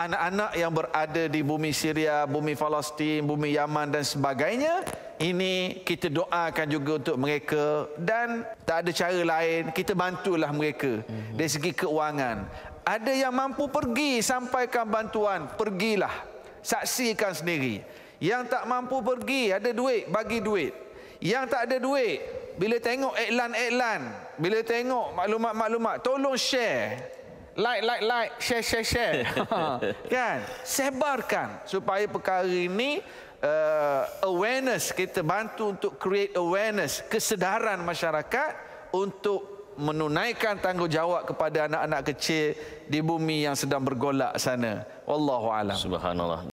anak-anak yang berada di bumi Syria, bumi Palestin, bumi Yaman dan sebagainya. Ini kita doakan juga untuk mereka dan tak ada cara lain kita bantulah mereka dari segi keuangan. Ada yang mampu pergi sampaikan bantuan, pergilah. Saksikan sendiri. Yang tak mampu pergi, ada duit, bagi duit. Yang tak ada duit, bila tengok iklan-iklan, bila tengok maklumat-maklumat, tolong share like like like share share share ha. kan sebarkan supaya perkara ini uh, awareness kita bantu untuk create awareness kesedaran masyarakat untuk menunaikan tanggungjawab kepada anak-anak kecil di bumi yang sedang bergolak sana wallahu alam subhanallah